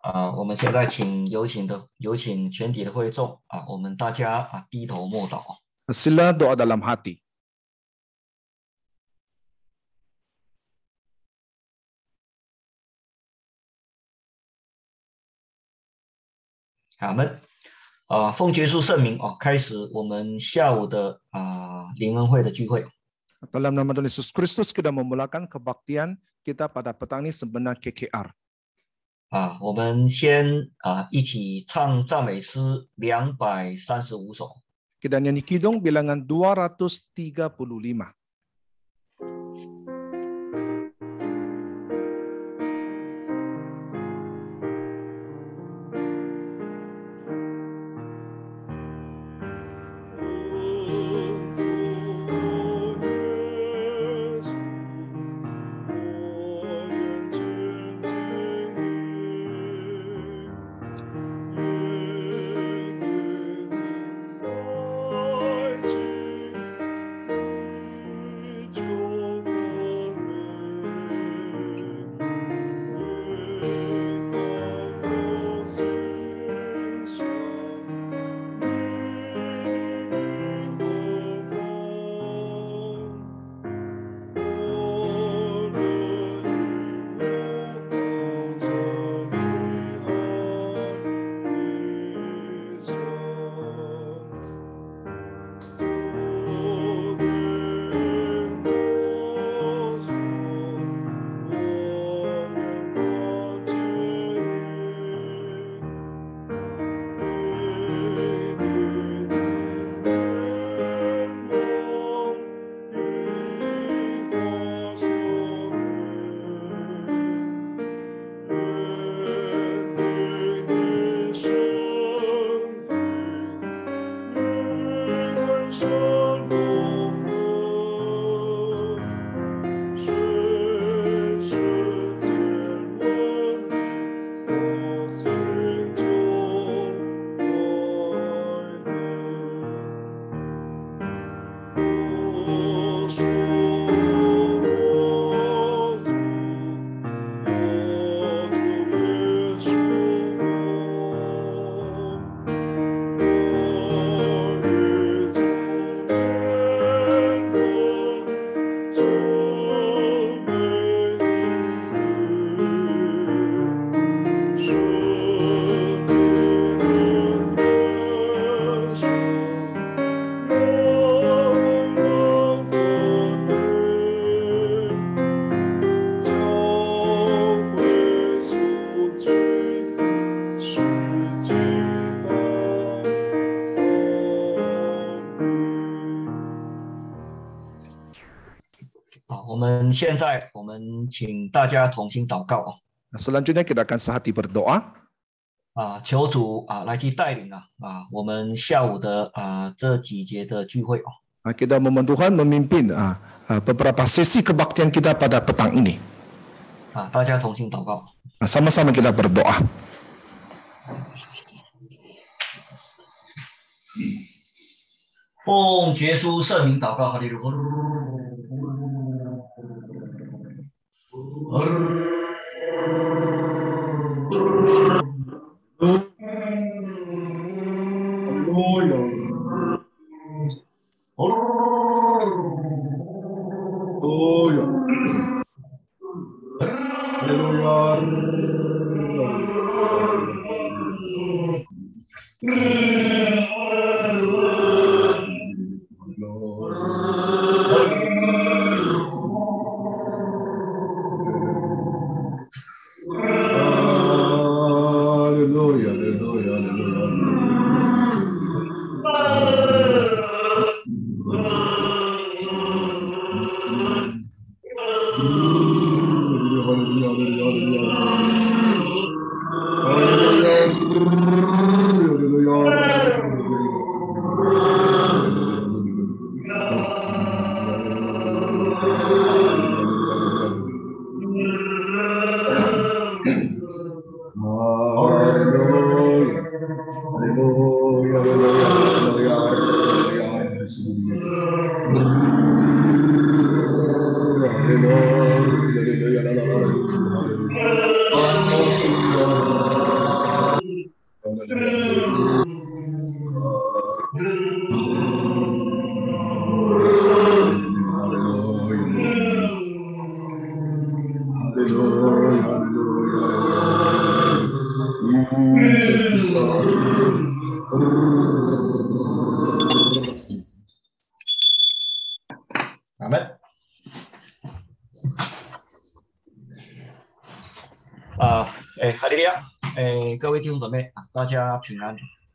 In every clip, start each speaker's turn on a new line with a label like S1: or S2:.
S1: 啊，我们现在请有请的有请全体的会众啊，我们大家
S2: 啊低头
S1: 默祷。阿门。啊，奉耶稣圣名啊，开
S2: 始我们下午的啊联恩会的聚会。阿们。nama Yesus Kristus kita memulakan kebaktian kita pada petang ini s e b e n a r KKR. 啊，我们先啊，一起唱赞美诗两百三十五首。Kita nyanyi k i d u n g bilangan dua ratus tiga puluh lima. Selanjutnya kita akan sehati berdoa.
S1: 啊，求主啊来去带领啊啊我们下午的
S2: 啊这几节的聚会哦。啊，kita memohon Tuhan memimpin ah beberapa sesi kebaktian kita pada petang ini. sama kita berdoa.
S1: Oh,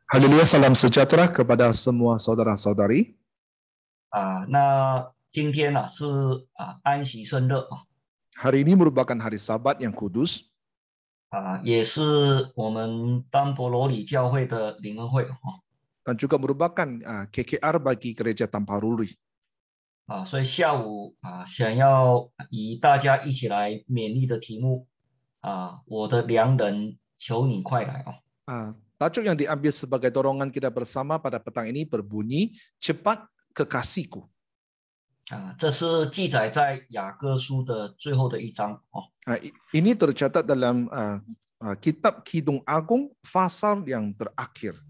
S2: Haleluya, salam sejahtera kepada semua saudara-saudari.
S1: Ah, ah,
S2: hari ini merupakan hari Sabat yang kudus. Ah, Dan juga merupakan KKR bagi gereja Tamparuri.
S1: 啊，所以下午啊，想要以大家一起来勉励的题目啊，我的良人，
S2: 求你快来哦。啊，Tajuk yang diambil sebagai dorongan kita bersama pada petang ini berbunyi cepat kekasihku. Ah, ini tercatat dalam ah, ah, kitab Kidung Agung pasal yang terakhir.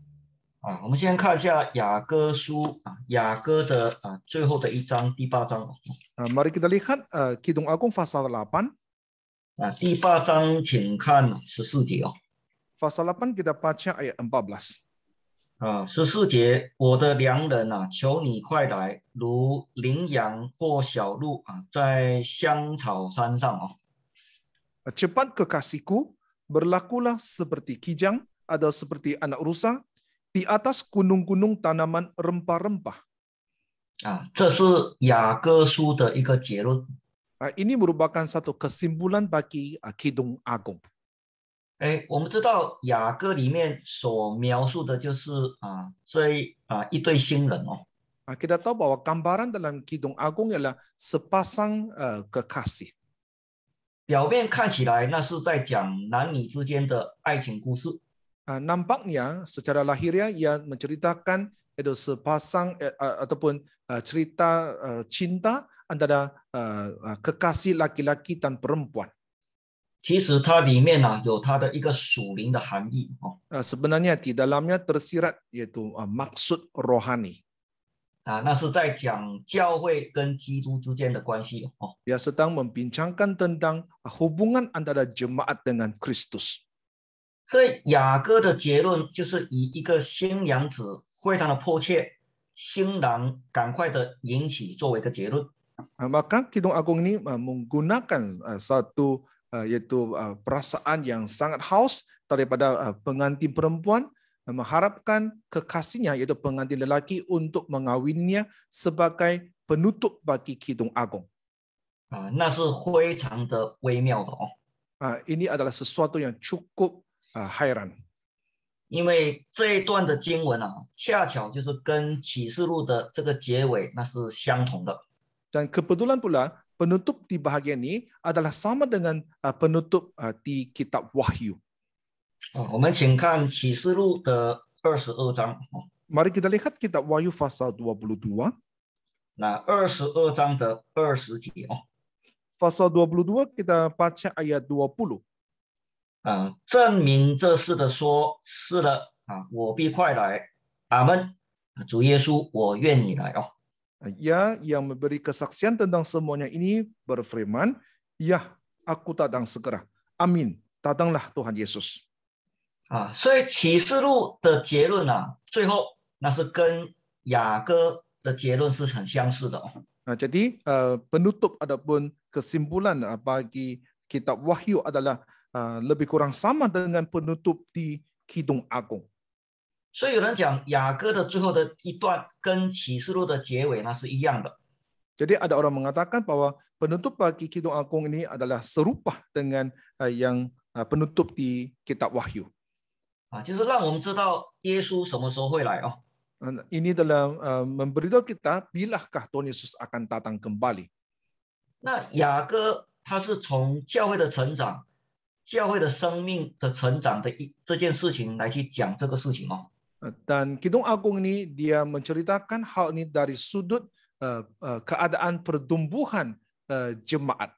S2: mari kita lihat uh, Kidung Agung pasal 8. 啊，第八章请看十四节哦。Pasal 8 kita baca ayat 14. 14 Cepat kekasihku, berlakulah seperti kijang atau seperti anak rusa di atas gunung-gunung tanaman rempah-rempah. Ah, ini merupakan satu kesimpulan bagi Kidung Agung. 哎，我们知道雅歌里面所描述的就是啊，这啊一对新人哦。啊，kita tahu bahawa gambaran dalam kitab Agung ialah sepasang kekasih。表面看起来，那是在讲男女之间的爱情故事。a nampaknya secara lahiriah ia menceritakan itu sepasang ataupun cerita cinta antara kekasih laki-laki dan perempuan。其实它里面呢有它的一个属灵的含义啊。呃，sebenarnya di dalamnya tersirat yaitu maksud rohani。
S1: 啊，那是在讲教会跟基督之间的关系
S2: 哦。Ia sedang membincangkan tentang hubungan antara jemaat dengan Kristus。所以雅各的结论就是以一个新娘子非常的迫切，
S1: 新郎赶快的迎娶作为一个结论。
S2: Maka k i d u n g a g u n g ini menggunakan satu Uh, iaitu uh, perasaan yang sangat haus daripada uh, pengantin perempuan mengharapkan kekasihnya iaitu pengantin lelaki untuk mengawininya sebagai penutup bagi kidung agung. Ah, ini adalah sesuatu yang cukup hairan. dan kebetulan pula penutup di bahagian ini adalah sama dengan uh, penutup uh, di kitab Wahyu. Oh, Mari kita lihat kitab Wahyu pasal 22. Nah, 22 kita baca ayat 20. 嗯，证明
S1: 这事的说是的啊，我必快来。阿门。主耶
S2: 稣，我愿你来哦。Nah, ia yang memberi kesaksian tentang semuanya ini berfirman, Ya, aku datang segera. Amin. Datanglah Tuhan Yesus. 啊，所以启示录的结论啊，最后那是跟雅歌的结论是很相似的哦。Nah, ah, jadi uh, penutup adapun kesimpulan uh, bagi kitab Wahyu adalah uh, lebih kurang sama dengan penutup di Kidung Agung. 所以有人讲雅各的最后的一段跟启示录的结尾呢是一样的。Jadi ada orang mengatakan bahwa penutup bagi kitab Akung ini adalah serupa dengan yang penutup di Kitab Wahyu。啊，就是让我们知道耶稣什么时候会来哦。Ini dalam memberitahu kita, bilakah Tuhan Yesus akan datang kembali？那雅各他是从教会的成长、教会的生命的成长的一这件事情来去讲这个事情哦。Dan Kidung Agung ini dia menceritakan hal ini dari sudut uh, uh, keadaan pertumbuhan uh, jemaat.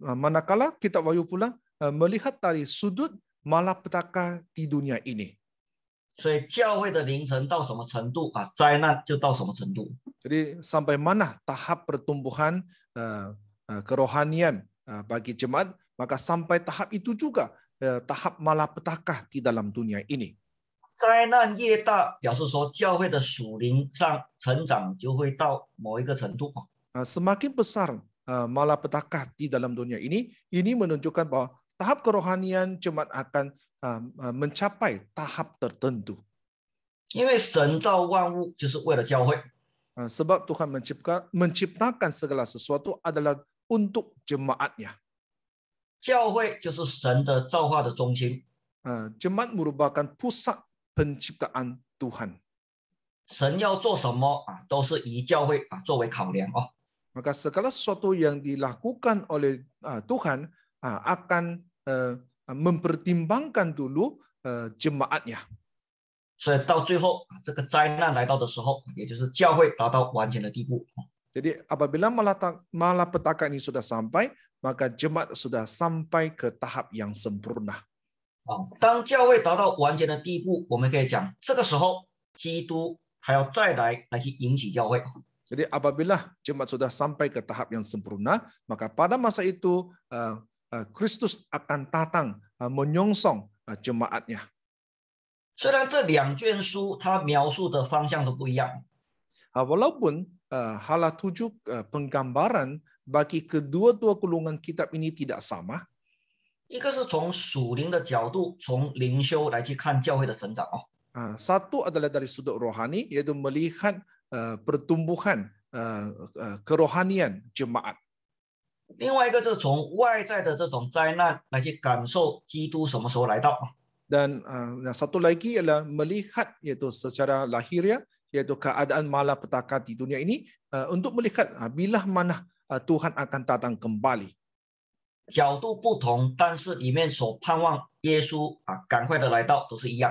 S2: Manakala kita wayu pula uh, melihat dari sudut malapetaka di dunia ini. Ah, Jadi sampai mana tahap pertumbuhan uh, uh, kerohanian uh, bagi jemaat maka sampai tahap itu juga eh, tahap malapetaka di dalam dunia ini. Semakin besar eh, malapetaka di dalam dunia ini, ini menunjukkan bahwa tahap kerohanian jemaat akan eh, eh, mencapai tahap tertentu. sebab Tuhan mencipta, menciptakan segala sesuatu adalah untuk jemaatnya.
S1: 教会就是神的造化的中心。嗯，jemaat merupakan
S2: pusak penciptaan Tuhan。神要做什么啊，都是以教会啊作为考量哦。Maka segala sesuatu yang dilakukan oleh ah Tuhan ah akan eh mempertimbangkan dulu eh jemaatnya。所以到最后这个灾难来到的时候，也就是教会达到完结的地步 Jadi apabila malapetaka ini sudah sampai, maka jemaat sudah sampai ke tahap yang sempurna. Jadi apabila jemaat sudah sampai ke tahap yang sempurna, maka pada masa itu ah, ah, Kristus akan datang ah, menyongsong jemaatnya. 虽然这两卷书它描述的方向都不一样，啊，walaupun Uh, hala tujuh uh, penggambaran bagi kedua-dua golongan kitab ini tidak sama. satu adalah dari sudut rohani, yaitu melihat uh, pertumbuhan kerohanian jemaat. dan satu lagi adalah melihat yaitu secara lahiriah yaitu keadaan malapetaka di dunia ini eh, untuk melihat ah, bila mana eh, Tuhan akan datang kembali. 角度不同，但是里面所盼望耶稣啊，赶快的来到都是一样。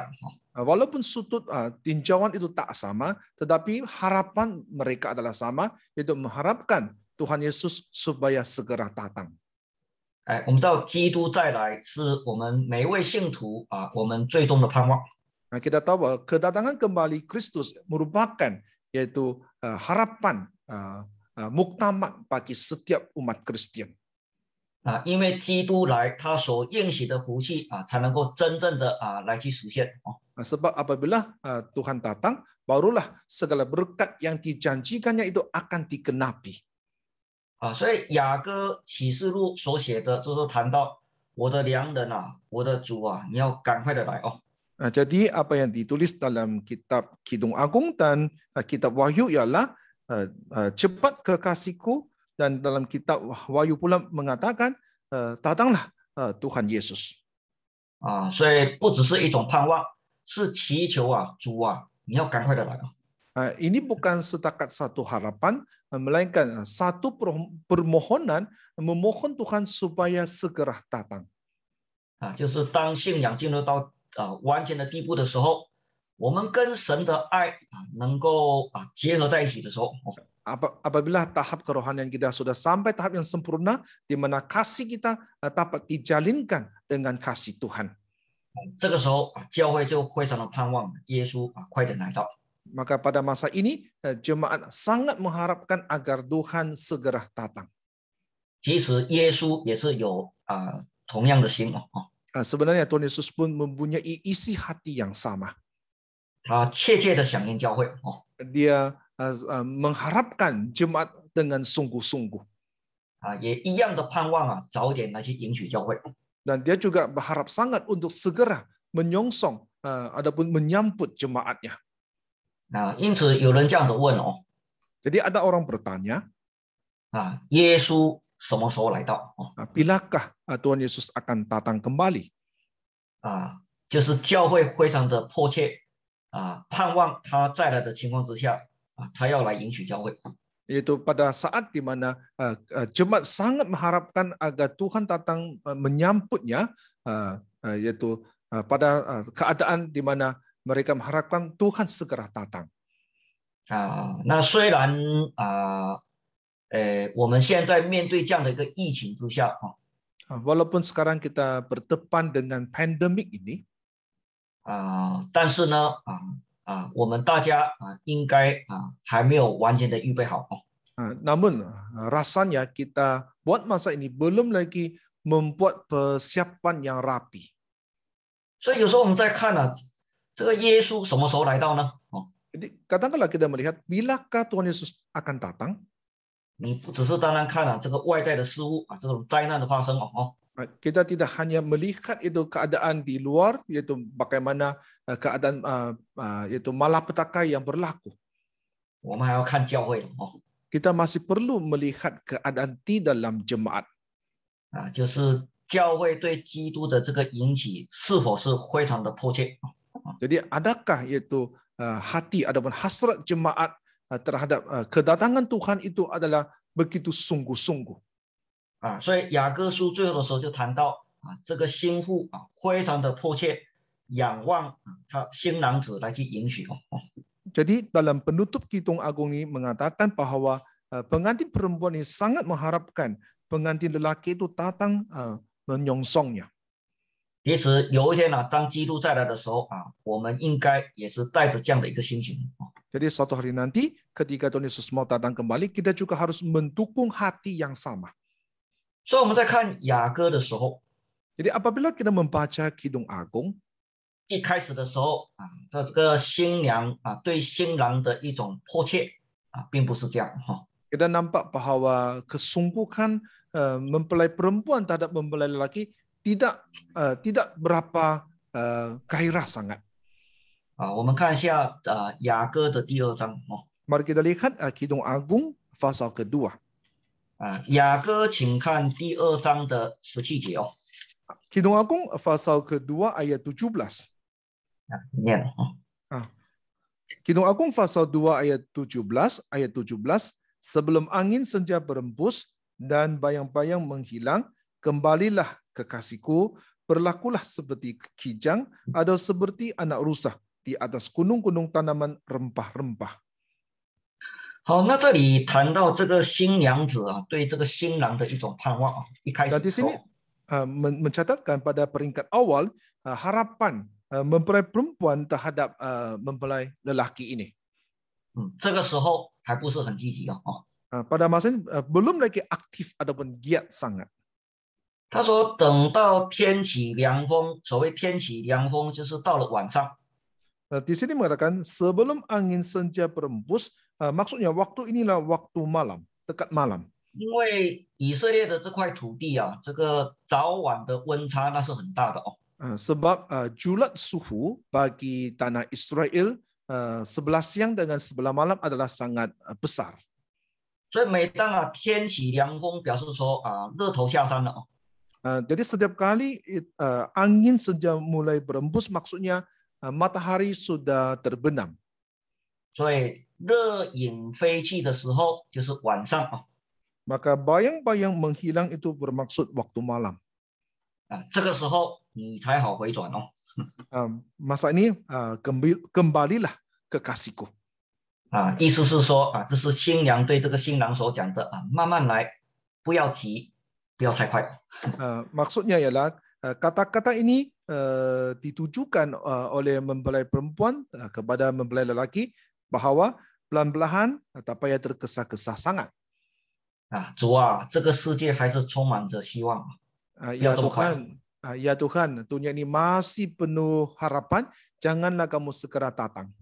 S2: Walaupun ah, sudut uh, ah, tinjauan itu tak sama, tetapi harapan mereka adalah sama, yaitu mengharapkan Tuhan Yesus supaya segera datang. 哎，我们知道基督再来是我们每一位信徒啊，我们最终的盼望。Nah, kita tahu bahwa kedatangan kembali Kristus merupakan yaitu uh, harapan uh, uh, muktamad bagi setiap umat Kristen. Nah, sebab apabila Tuhan datang, barulah segala berkat yang dijanjikannya itu akan dikenapi.
S1: 啊，所以雅各启示录所写的，就是谈到我的良人啊，我的主啊，你要赶快的来哦。
S2: Nah, jadi apa yang ditulis dalam kitab Kidung Agung dan eh, kitab Wahyu ialah uh, uh, cepat kekasihku dan dalam kitab Wahyu pula mengatakan datanglah Tuhan Yesus. 啊，所以不只是一种盼望，是祈求啊，主啊，你要赶快的来啊！Uh, ah, ini bukan setakat satu harapan, melainkan satu permohonan memohon Tuhan supaya segera datang.
S1: Ah, 啊完全的
S2: 地步的时候，我们跟神的爱啊能够啊结合在一起的时候。apabila tahap kerohanian kita sudah sampai tahap yang sempurna, di mana kasih kita eh, dapat dijalinkan dengan kasih Tuhan. maka pada masa ini eh, jemaat sangat mengharapkan agar Tuhan segera datang sebenarnya Tuhan Yesus pun mempunyai isi hati yang sama. Dia ah, ah, mengharapkan jemaat dengan sungguh-sungguh. Dan dia juga berharap sangat untuk segera menyongsong ah, ataupun menyambut jemaatnya. Jadi ada orang bertanya, Yesus Bilakah ah, Tuhan Yesus akan datang kembali? Yaitu pada saat di mana ah, ah, jemaat sangat mengharapkan agar Tuhan datang menyambutnya, yaitu pada keadaan di mana mereka mengharapkan Tuhan segera datang. Nah, Walaupun sekarang kita berdepan dengan pandemik ini, Namun, rasanya kita buat masa ini belum lagi membuat persiapan yang rapi. kadang-kadang kita melihat bilakah Tuhan Yesus akan datang? 你不只是单单看了这个外在的事物啊，这种灾难的发生哦，哈。kita tidak hanya melihat itu keadaan di luar, itu bagaimana keadaan ah ah itu m a l a petaka yang berlaku。kita masih perlu melihat keadaan di dalam jemaat。jadi adakah itu hati ataupun hasrat jemaat。Uh, terhadap uh, kedatangan Tuhan itu adalah begitu sungguh-sungguh. Ah, so Yakub
S1: surat terakhir itu sudah tanggal ah, ini sin fu ah, sangat pokok, yangwang ah, sin langzi lagi yingxu.
S2: Jadi dalam penutup Kitung Agung ini mengatakan bahwa uh, pengantin perempuan ini sangat mengharapkan pengantin lelaki itu datang ah, menyongsongnya.
S1: 其实有一天呢、啊，当基督再来的时候啊，
S2: 我们应该也是带着这样的一个心情啊。Jadi suatu hari nanti ketika Tuhan Yesus mau datang kembali, kita juga harus mendukung hati yang sama. So, Jadi apabila kita membaca Kidung Agung, 一开始
S1: 的时候啊，这这个新娘啊对新郎的一种迫
S2: 切啊，并不是这样哈。Kita nampak bahwa kesungguhan eh, mempelai perempuan terhadap mempelai lelaki tidak eh, tidak berapa eh, gairah sangat. 啊，我们看一下啊雅歌的第二章哦。Mari kita lihat ah, Kidung Agung pasal kedua. 啊，雅歌，请看第二章的十七节哦。Kidung Agung pasal kedua ayat 17. Nah, ya. Ah. Kidung Agung pasal 2 ayat 17, ayat 17, sebelum angin senja berembus dan bayang-bayang menghilang, kembalilah kekasihku, berlakulah seperti kijang atau seperti anak rusa di atas gunung-gunung tanaman rempah-rempah。好，那这里谈到这个新娘子啊，对这个新郎的一种盼望，啊，一开始。jadi sini mencatatkan pada peringkat awal harapan h uh, memperempuan terhadap mempelai lelaki ini。嗯，这个时候还不是很积极啊。啊，pada masa ini belum lagi aktif ataupun giat sangat。他说等到天起凉风，所谓天起凉风就是到了晚上。Nah, di sini mengatakan sebelum angin senja berembus, uh, maksudnya waktu inilah waktu malam, dekat malam. Uh, sebab uh, julat suhu bagi tanah Israel uh, sebelah siang dengan sebelah malam adalah sangat uh, besar.
S1: 所以每当啊天起凉风，表示说啊热头下山了哦。
S2: Uh, jadi setiap kali uh, angin senja mulai berembus, maksudnya matahari sudah terbenam. Maka bayang-bayang menghilang itu bermaksud waktu malam. masa ini kembalilah kekasihku. 啊，意思是说啊，这是
S1: 新娘对这个新郎所讲的啊，慢慢来，不要急，不要太快。
S2: Uh, maksudnya ialah kata-kata ini Eh, ditujukan eh, oleh mempelai perempuan eh, kepada mempelai lelaki bahawa pelan-pelan tak payah tergesa kesah sangat.
S1: Ah, Tuhan, 这个世界还是充满着希望。Ah, ya Tuhan,
S2: ya Tuhan, dunia ini masih penuh harapan. Janganlah kamu segera datang.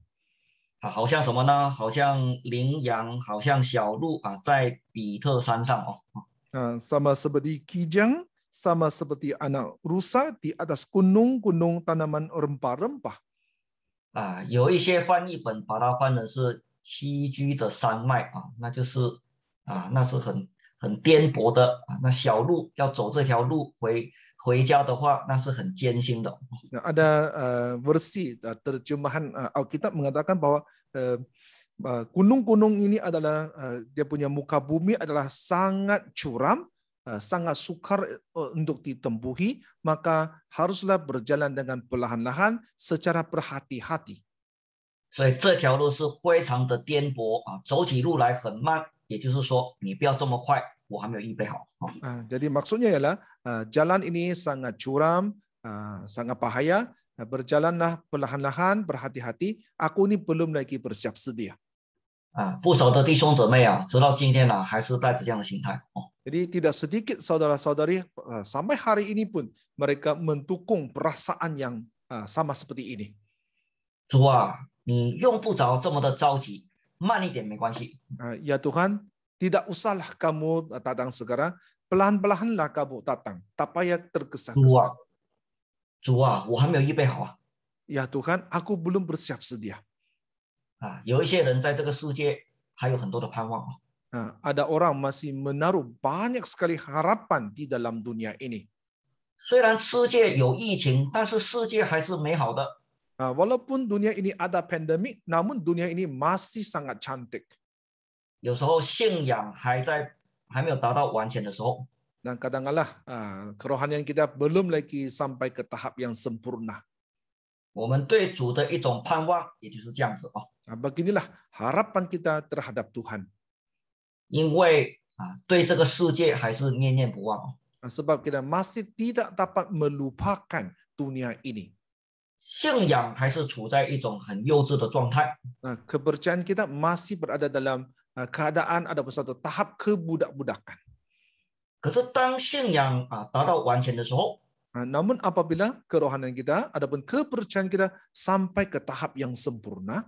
S2: sama seperti kijang sama seperti anak rusa di atas gunung-gunung tanaman rempah-rempah.
S1: Ah, nah, ada
S2: uh, versi uh, terjemahan uh, Alkitab mengatakan bahwa uh, gunung-gunung ini adalah uh, dia punya muka bumi adalah sangat curam Eh, sangat sukar eh, untuk ditempuhi, maka haruslah berjalan dengan perlahan-lahan secara berhati-hati. Jadi maksudnya ialah eh, jalan ini sangat curam, sangat bahaya. Berjalanlah perlahan-lahan, berhati-hati. Aku ini belum lagi bersiap sedia. 啊，不少的弟兄姊妹啊，直到今天呢、啊，还是带着这样的心态哦。jadi tidak sedikit saudara-saudari eh, sampai hari ini pun mereka mendukung perasaan yang eh, sama seperti ini. Ya Tuhan, tidak usahlah kamu datang segera, pelan-pelanlah kamu datang, tak payah tergesa-gesa. Ya Tuhan, aku belum bersiap sedia. 啊，有一些人在这个世界还有很多的盼望啊。Ah, Ah. ada orang masih menaruh banyak sekali harapan di dalam dunia ini. walaupun dunia ini ada pandemi, namun dunia ini masih sangat cantik. Dan kadang lah, kerohanian kita belum lagi sampai ke tahap yang sempurna. beginilah harapan kita terhadap Tuhan sebab kita masih tidak dapat melupakan dunia ini. 信仰还是处在一种很幼稚的状态。Nah, kepercayaan kita masih berada dalam uh, keadaan ada satu tahap kebudak-budakan. 可是当信仰啊达到完全的时候，namun apabila kerohanian kita ada pun kepercayaan kita sampai ke tahap yang sempurna,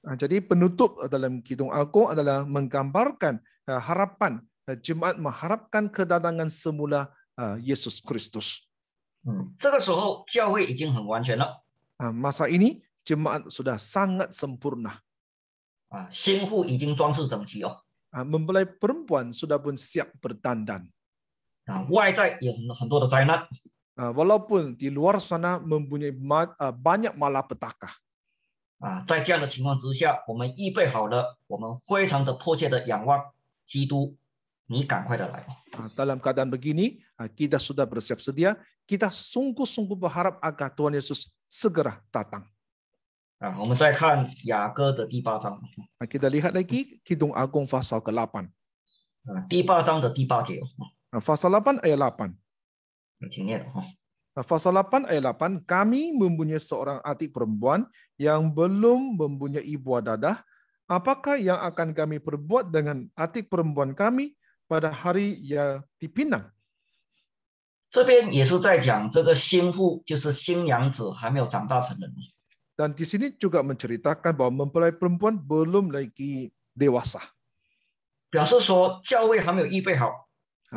S2: Jadi penutup dalam Kidung Agung adalah menggambarkan harapan jemaat mengharapkan kedatangan semula Yesus Kristus. Masa ini jemaat sudah sangat sempurna. Ah, mempelai perempuan sudah pun siap berdandan. Ah, walaupun di luar sana mempunyai banyak malapetaka. 啊，
S1: 在这样的情况之下，我们预备好了，我们非常的迫切的
S2: 仰望基督，你赶快的来。Dalam keadaan begini, kita sudah bersiap sedia, kita sungguh-sungguh berharap agar Tuhan Yesus segera datang.
S1: 啊，我们再看雅歌的第八章。
S2: Kita lihat lagi Kitab Agung pasal ke-8. 8 ayat 8. Nah, pasal 8 ayat 8, kami mempunyai seorang atik perempuan yang belum mempunyai ibu dadah. Apakah yang akan kami perbuat dengan atik perempuan kami pada hari yang dipinang? 这边也是在讲这个新妇，就是新娘子还没有长大成人。Dan di sini juga menceritakan bahwa mempelai perempuan belum lagi dewasa.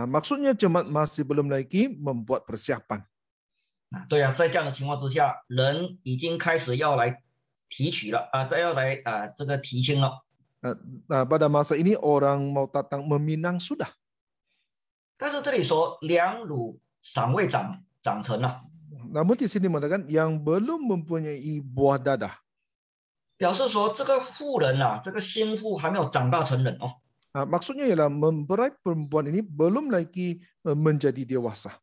S2: maksudnya jemaat masih belum lagi membuat persiapan.
S1: 对啊，在这样的情况之下，人已经开始要来提取了啊，都要来啊，这个提亲了。
S2: 呃，那巴达马说，印尼 orang mau datang meminang sudah。
S1: 但是这里说两乳尚未长长
S2: 成啊。Namun di sini mereka yang belum mempunyai buah dada，表示说这个妇人呐，这个新妇还没有长大成人哦。a maksudnya ialah m e m p e r a i perempuan ini belum lagi menjadi dewasa。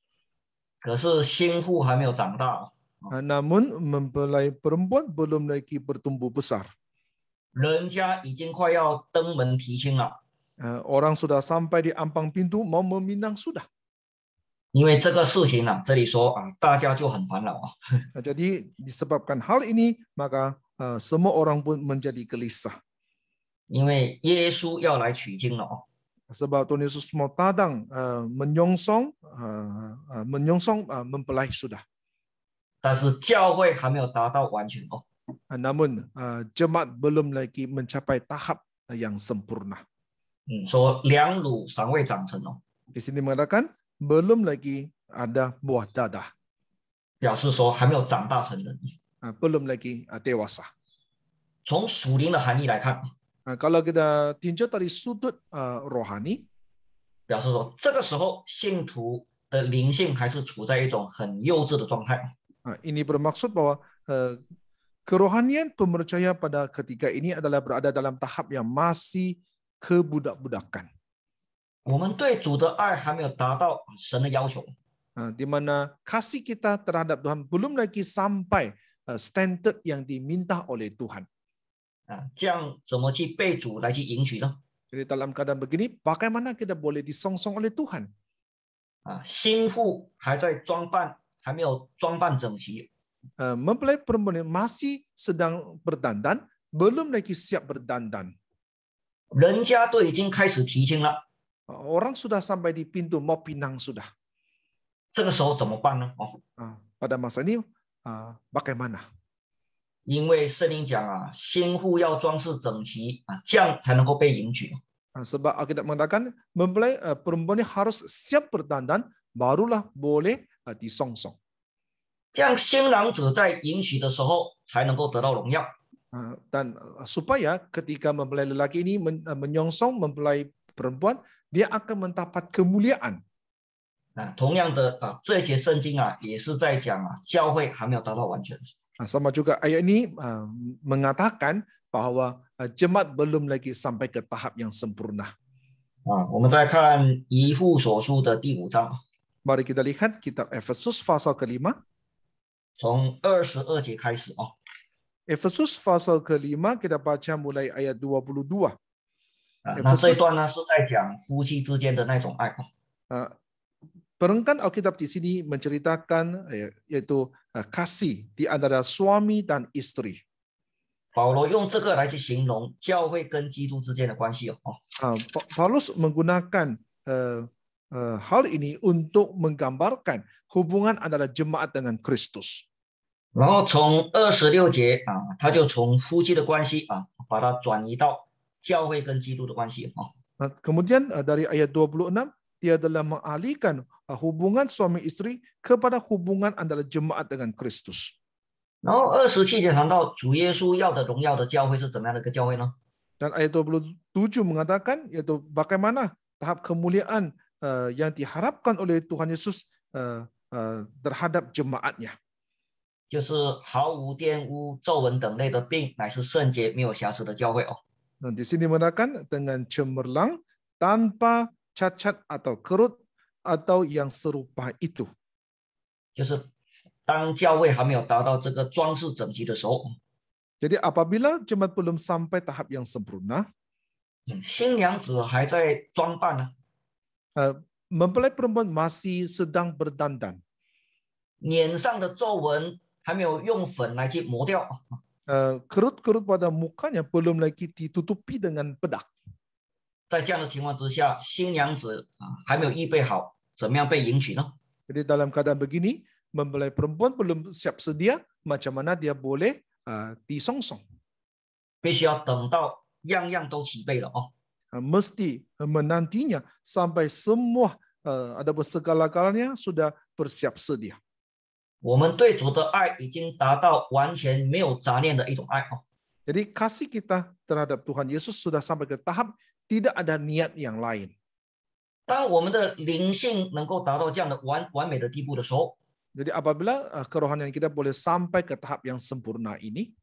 S2: 可是新妇还没有长大。阿，namun m e m p e l a i perempuan belum lagi b e r t u m b u besar。人家已经快要登门提亲了。呃，orang sudah sampai di ampan pintu mau meminang sudah。因为这个事情
S1: 呢，这里说
S2: 啊，大家就很烦恼啊。jadi disebabkan hal ini maka semua orangpun menjadi gelisah。因为耶稣要来取经了啊。sebab Tuhan Yesus mau tadang uh, menyongsong uh, uh, menyongsong uh, mempelai sudah. Oh. Namun uh, jemaat belum lagi mencapai tahap yang sempurna. Hmm, oh. Di sini mengatakan belum lagi ada buah Uh, belum lagi dewasa。从属灵的含义来看。kalau kita tinjau dari sudut rohani, 表示说这个时候信徒的灵性还是处
S1: 在一种很幼稚的状态。
S2: 啊，ini bermaksud bahwa kerohanian pemercaya pada ketika ini adalah berada dalam tahap yang masih kebudak-budakan。我们对主的爱还没有达到神的要求。di mana kasih kita terhadap Tuhan belum lagi sampai standard yang diminta oleh Tuhan。Jadi dalam keadaan begini, bagaimana kita boleh disongsong oleh Tuhan? Mempelai perempuan masih sedang berdandan, belum lagi siap berdandan. Orang sudah sampai di pintu mau pinang sudah. Pada masa ini bagaimana? 因为圣经讲啊，心妇要装饰整齐啊，这样才能够被迎娶。啊，是吧？啊，记得我们来看，membeli perempuan ini harus siap berdandan baru lah boleh di songong。这样，新郎者在迎娶的时候才能够得到荣耀。啊，dan supaya ketika membeli lelaki ini menyongsong membeli perempuan dia akan m e n a p a t kemuliaan。啊，同样的啊，这些
S1: 圣经啊，也是在讲
S2: 啊，教会还没有达到完全。Ah, sama juga ayat ini ah, mengatakan bahwa ah, jemaat belum lagi sampai ke tahap yang sempurna. Mari kita lihat kitab Efesus pasal kelima. Efesus pasal kelima kita baca mulai ayat 22. 啊，那这一段呢是在讲夫妻之间的那种爱。啊，perengkan Alkitab di sini menceritakan eh, yaitu kasih di antara suami dan istri. Paulus menggunakan uh, uh, hal ini untuk menggambarkan hubungan antara jemaat dengan Kristus.
S1: 然后从二十六节啊，他就从夫妻的关系啊，把它转移到教会跟基督的关系啊。
S2: Kemudian dari ayat enam dia adalah mengalihkan uh, hubungan suami istri kepada hubungan antara jemaat dengan Kristus. Dan ayat 27 mengatakan yaitu bagaimana tahap kemuliaan uh, yang diharapkan oleh Tuhan Yesus uh, uh, terhadap jemaatnya. di sini mengatakan dengan cemerlang tanpa cacat atau kerut atau yang serupa itu. jadi apabila jemaat belum sampai tahap yang sempurna, hmm, eh, mempelai perempuan masih sedang berdandan, eh, kerut kerut pada mukanya belum lagi ditutupi dengan bedak. 在这样的情况之下，新娘子啊还没有预备好，怎么样被迎娶呢？所以，在这种情况下，本来，女人不能准备好，怎么才能让她能够呃，被送上？必须要等到样样都准备了哦，必须得要等待，直到所有的一切都准备好了。
S1: 我们对主的爱已经达到完全没有杂念的一种爱
S2: 哦。所以，我们的爱已经达到了完全没有任何杂念的一种爱哦。tidak ada niat yang lain. Jadi apabila uh, kerohanian kita boleh sampai ke tahap yang sempurna ini,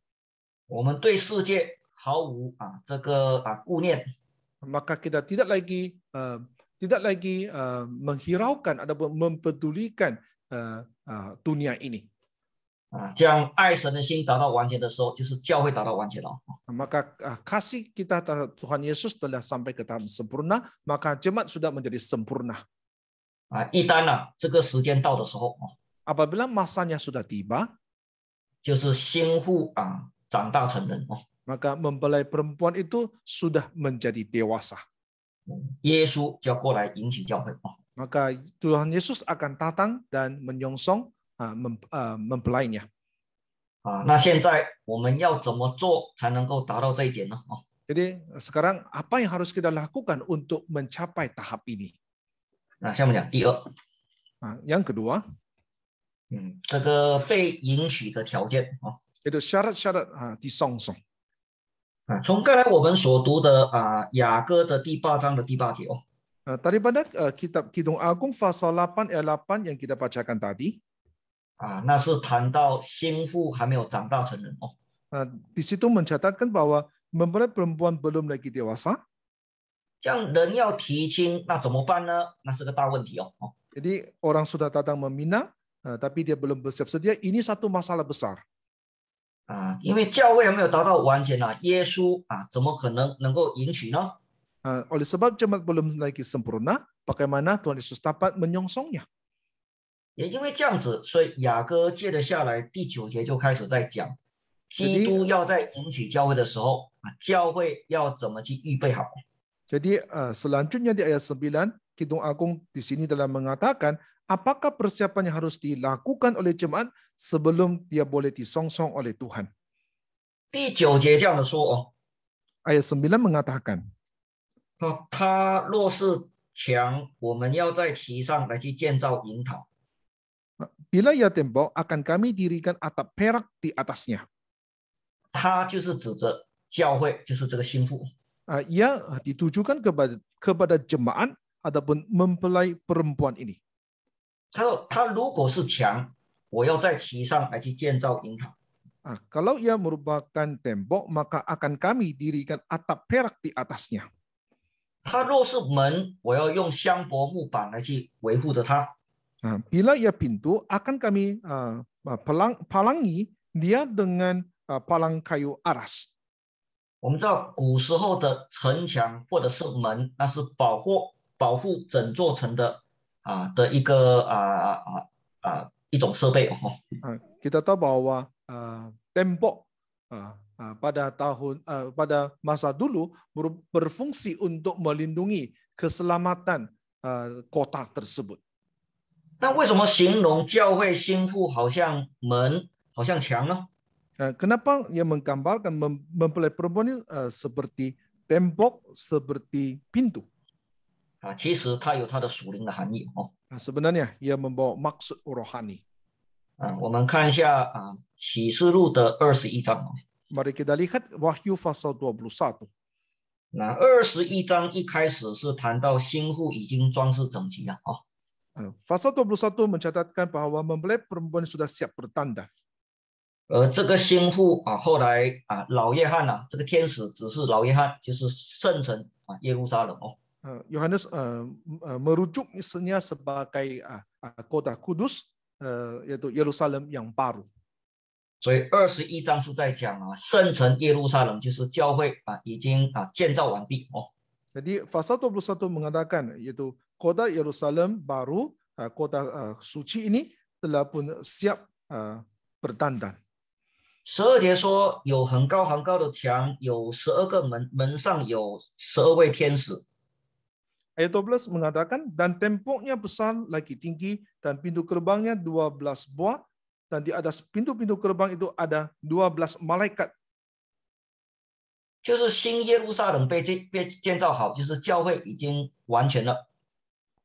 S2: maka kita tidak lagi uh, tidak lagi uh, menghiraukan ataupun mempedulikan uh, uh, dunia ini. maka ah, kasih kita Tuhan Yesus telah sampai ke tahap sempurna, maka jemaat sudah menjadi sempurna. 啊，一旦呢这个时间到的时候，apabila ah, masanya sudah tiba，就是心腹啊长大成人哦。Maka mempelai perempuan itu sudah menjadi dewasa. Tuhan Yesus akan datang dan menyongsong jadi sekarang apa yang harus kita lakukan untuk mencapai tahap ini? Nah, saya kedua. yang kedua, hmm, syarat syarat-syarat 啊，disongsong。啊，从刚才我们所读的啊雅歌的第八章的第八节哦。Daripada kitab Kidung Agung pasal 8 ayat 8 yang kita bacakan tadi. 啊，那是谈到心腹还没有长大成人哦。Nah, di situ mencatatkan bahwa mempelai perempuan belum lagi dewasa. orang sudah datang meminang, tapi dia belum bersiap sedia. Ini satu masalah besar. sebab jemaat belum lagi sempurna, bagaimana Tuhan Yesus dapat menyongsongnya? 也因为
S1: 这样子，所以雅各接着下来第九节就开始在讲，基督要在迎娶教会的时候啊，教会要怎么去预备好。
S2: Jadi, eh, selanjutnya di ayat s b Kitong Agung di sini dalam mengatakan, apakah persiapan yang harus dilakukan oleh jemaat sebelum dia boleh disongsong oleh Tuhan? 第九 ayat sembilan mengatakan，哦，他若
S1: 是墙，
S2: 我们要在其上来去建造引导。bila ia tembok, akan kami dirikan atap perak di atasnya. ia ditujukan kepada kepada jemaat ataupun mempelai perempuan ini. kalau ia merupakan tembok, maka akan kami dirikan atap perak di atasnya. 他若是门，我要用香柏木板来去维护着它。Ah, bila ia pintu, akan kami ah, ah, pelang, palangi dia dengan palang kayu aras. Kita tahu bahwa tembok uh, uh, pada tahun uh, pada masa dulu berfungsi untuk melindungi keselamatan uh, kota tersebut. 那为什么形容教会新妇好像门、好像墙呢？呃，根阿邦也门干嘛？根门门 p l a i perempuan 呃，seperti tembok seperti pintu 啊，其实它有它的属灵的含义哦。啊，sebenarnya ia membawa maksud rohani。
S1: 啊，我们看一下啊，启示录的二十一章。m a r i k
S2: i t a lihat Wahyu pasal dua puluh satu。
S1: 那二十一章一开始是
S2: 谈到新妇已经装饰整齐了啊。Pasal 21 mencatatkan bahawa mempelai perempuan sudah siap bertanda. 而这个心腹啊，后
S1: 来啊，老约翰啊，这个天使只是老约翰，就是圣城啊，耶路撒冷哦。
S2: 呃，Yohanes uh, 呃呃 uh, uh, merujuk istrinya sebagai kota kudus yaitu Yerusalem yang baru。
S1: 所以二十一章是在讲啊，圣城耶路撒冷就是教会啊，已经啊建造完毕哦。
S2: Jadi pasal 21 mengatakan yaitu kota Yerusalem baru, uh, kota uh, suci ini telah pun siap uh, berdandan.
S1: 十二节说有很高很高的墙，有十二个门，门上有十二位天使。
S2: Ayat 12 mengatakan, dan temboknya besar lagi tinggi, dan pintu gerbangnya 12 buah, dan di atas pintu-pintu gerbang itu ada 12 malaikat. 就是新耶路撒冷被建被建造好，就是教会已经完全了。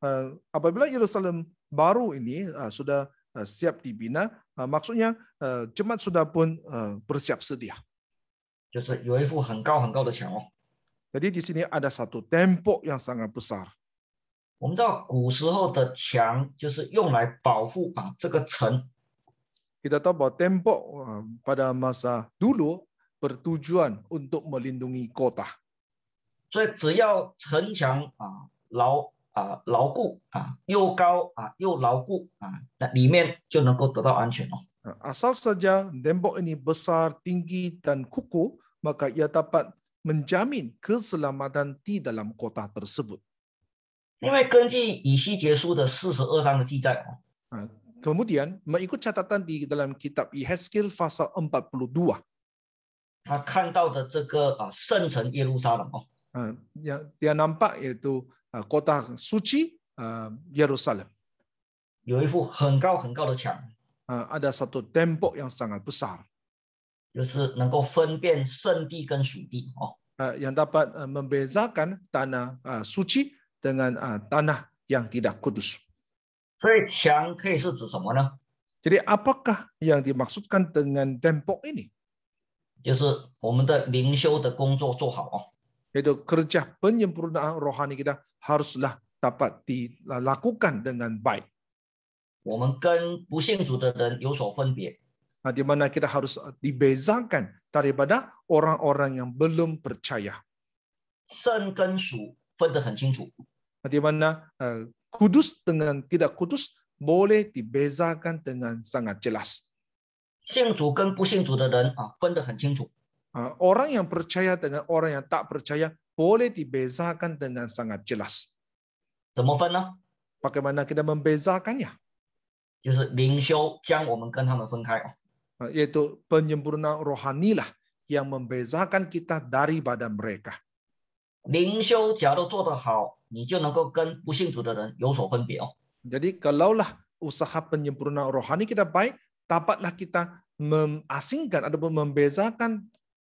S2: Eh, apabila Yerusalem baru ini eh, sudah eh, siap dibina, maksudnya jemaat sudah pun bersiap sedia. Jadi di sini ada satu tembok yang sangat besar. Kita tahu bahwa tembok pada masa dulu bertujuan untuk melindungi kota.
S1: 所以只要城墙啊
S2: 牢啊牢固啊，又高啊又牢固啊，那里面就能够得到安全哦。Asal saja tembok ini besar, tinggi dan kukuh, maka ia dapat menjamin keselamatan di dalam kota tersebut. 另外，根据以西结书的四十二章的记载，啊，kemudian mengikut catatan di dalam kitab Ihaskil fasa empat puluh dua，
S1: 他看到的这个啊，圣城耶路撒冷哦，
S2: 嗯，yang dia nampak itu kota suci Yerusalem. Ada satu tembok yang sangat besar. Yang dapat membezakan tanah suci dengan tanah yang tidak kudus. Jadi apakah yang dimaksudkan dengan tembok ini? 就是我们的灵修的工作做好哦。yaitu kerja penyempurnaan rohani kita haruslah dapat dilakukan dengan baik. di mana kita harus dibezakan daripada orang-orang yang belum percaya. di mana eh, kudus dengan tidak kudus boleh dibezakan dengan sangat jelas. orang yang percaya dengan orang yang tak percaya boleh dibezakan dengan sangat jelas. Bagaimana kita membezakannya? Yaitu penyempurna rohani lah yang membezakan kita daripada mereka. 灵修假如做得好，你就能够跟不信主的人有所分别哦。Jadi kalaulah usaha penyempurna rohani kita baik, dapatlah kita mengasingkan ataupun membezakan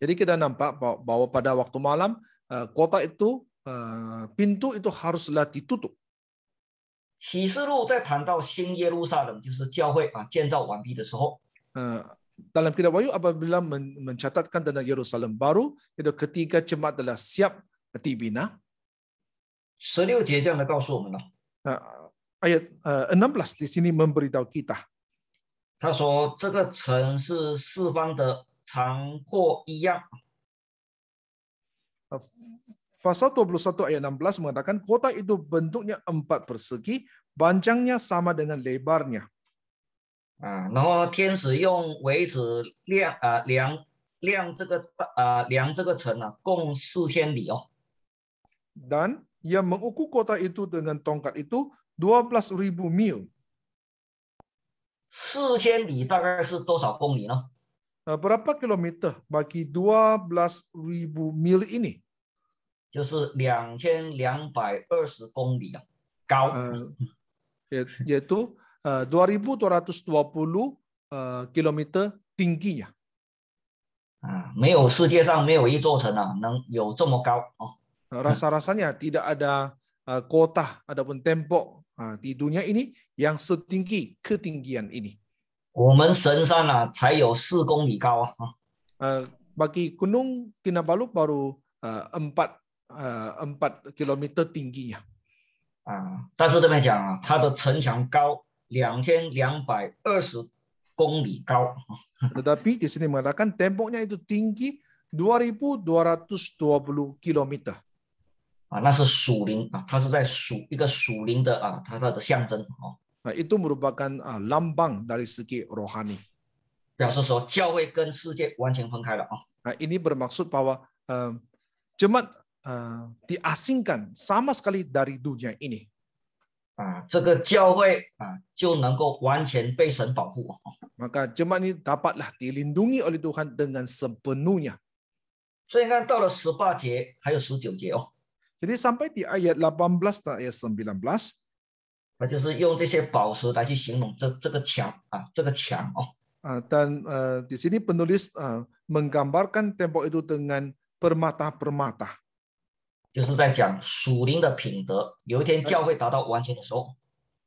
S2: Jadi kita nampak bahwa pada waktu malam eh, kota itu eh, pintu itu haruslah ditutup. dalam kitab Wahyu apabila mencatatkan tentang Yerusalem baru, itu ketika jemaat telah siap dibina. ayat 16 eh, di sini memberitahu kita.
S1: 常或一样。
S2: Pasal 21 ayat 16 mengatakan kota itu bentuknya empat persegi, panjangnya sama dengan lebarnya. Ah, Dan ia mengukur kota itu dengan tongkat itu 12.000 mil. 四千里大概是多少公里呢？Eh, berapa kilometer bagi 12.000 mil ini?
S1: 2,220
S2: kongli. Kau. yaitu 2220 eh, eh, kilometer tingginya. rasa rasanya tidak ada kota ataupun tembok di dunia ini yang setinggi ketinggian ini. 我们神山啊，才有四公里高啊！呃，bagi gunung Kinabalu baru empat empat kilometer tinggi ya。
S1: 啊，但是这边讲啊，它的城墙高两千两百二十
S2: 公里高。那但比起这边来讲，看 Tempongnya itu tinggi dua ribu dua ratus dua puluh kilometer。啊，那是属灵啊，它是在属一个属灵的啊，它它的象征啊。Nah, itu merupakan uh, lambang dari segi rohani. Nah, ini bermaksud bahwa uh, jemaat uh, diasingkan sama sekali dari dunia ini. Maka jemaat ini dapatlah dilindungi oleh Tuhan dengan sepenuhnya. Jadi, sampai di ayat 18 dan
S1: ayat 19. 那就是用这些宝石来去形容这这个墙啊，这
S2: 个墙哦。Uh, dan eh, di sini penulis eh, menggambarkan tembok itu dengan permata-permata.
S1: 就是在讲属灵的品德，有一天教会达到完全的时候。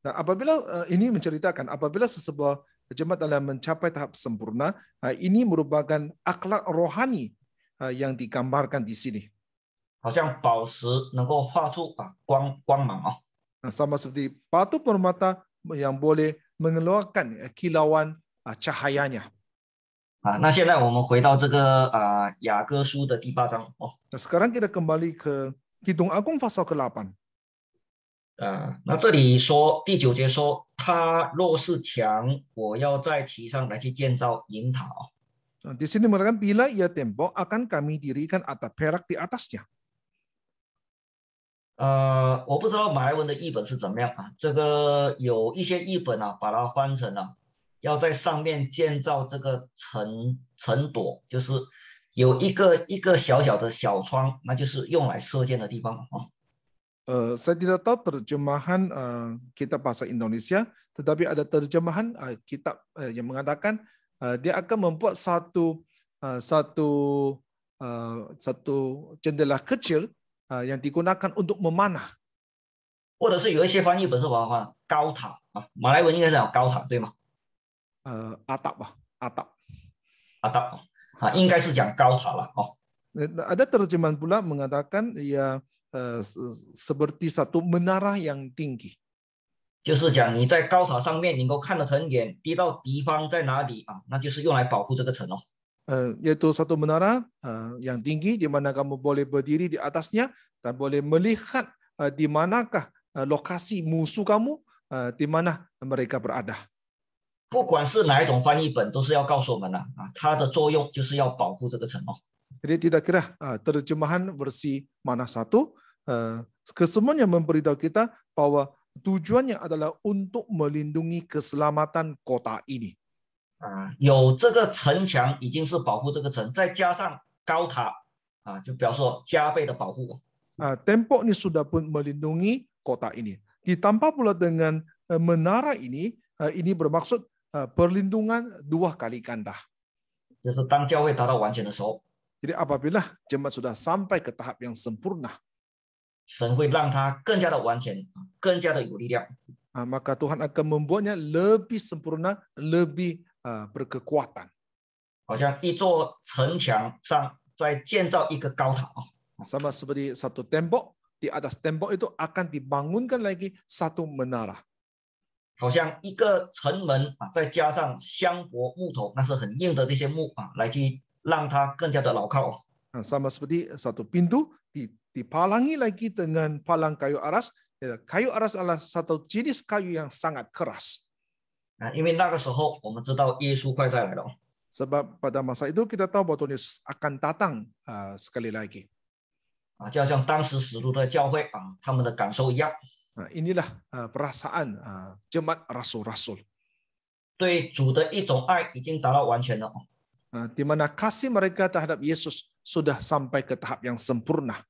S2: Nah, apabila uh, ini menceritakan apabila sesebuah jemaat Allah mencapai tahap sempurna, uh, ini merupakan akhlak rohani uh, yang digambarkan di sini.
S1: 好像宝石能够画出啊
S2: 光光芒啊。Nah, sama seperti patuh permata yang boleh mengeluarkan eh, kilauan ah, cahayanya. nah, sekarang kita kembali ke Kidung Agung pasal ke di sini mengatakan bila ia tembok akan kami dirikan atas perak di atasnya.
S1: 呃，我不知道马尔文的译本是怎么样啊？这个有一些译本啊，把它翻成了要在上面建造这个城城垛，就是有一个一个小小的小窗，那就是用来射箭的地方啊。
S2: 呃，setidaknya terjemahan kitab bahasa Indonesia, tetapi ada terjemahan kitab yang mengatakan d i a akan membuat satu satu satu jendela kecil。uh, yang digunakan untuk memanah. 或者是有一些翻译本是把它高塔啊，马来文应该是讲高塔对吗？
S1: 呃，阿塔吧，阿塔，阿塔啊，应该是讲高塔了哦。
S2: Ada terjemahan pula mengatakan ia uh, seperti satu menara yang tinggi. Eh, iaitu satu menara eh, yang tinggi di mana kamu boleh berdiri di atasnya dan boleh melihat eh, di manakah lokasi musuh kamu di mana mereka berada. 不管
S1: 是哪一种翻译本，都是要告诉我们的啊，它的作用就是要保护这个城哦。
S2: Jadi tidak kira terjemahan versi mana satu, kesemuanya memberitahu kita bahwa tujuannya adalah untuk melindungi keselamatan kota ini. 啊，
S1: 有这个城墙已经是保护这个城，再加上高塔啊，就比方说加倍的保护。
S2: 啊，tembok ini sudah pun melindungi kota ini. Ditambah pula dengan eh, menara ini, eh, ini bermaksud eh, perlindungan dua kali ganda. Jadi apabila jemaat sudah sampai ke tahap yang sempurna, 神会让它更加的完全，更加的有力量。啊，maka Tuhan akan membuatnya lebih sempurna, lebih uh, berkekuatan. seperti satu tembok, di atas tembok itu akan dibangunkan lagi satu menara. seperti satu pintu di dipalangi lagi dengan palang kayu aras. Kayu aras adalah satu jenis kayu yang sangat keras.
S1: 因为那个时候，我们知道耶稣快在来了。
S2: Sebab pada masa itu kita tahu bahawa Yesus akan datang sekali lagi。啊，就像当时使徒的教会啊，他们的感受一样。Inilah perasaan jemaat rasul-rasul。对主的一种爱已经达到完全了。Ah, di mana kasih mereka terhadap Yesus sudah sampai ke tahap yang sempurna.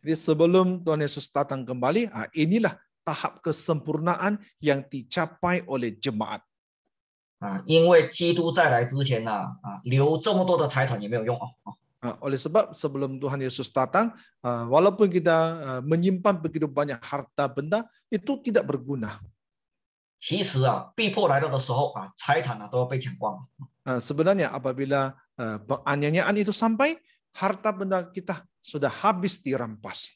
S2: Jadi sebelum Tuhan Yesus datang kembali, ah, inilah tahap kesempurnaan yang dicapai oleh jemaat. Oleh sebab sebelum Tuhan Yesus datang, ah, walaupun kita menyimpan begitu banyak harta benda, itu tidak berguna
S1: sebenarnya
S2: apabila uh, eh, penganiayaan itu sampai harta benda kita sudah habis dirampas.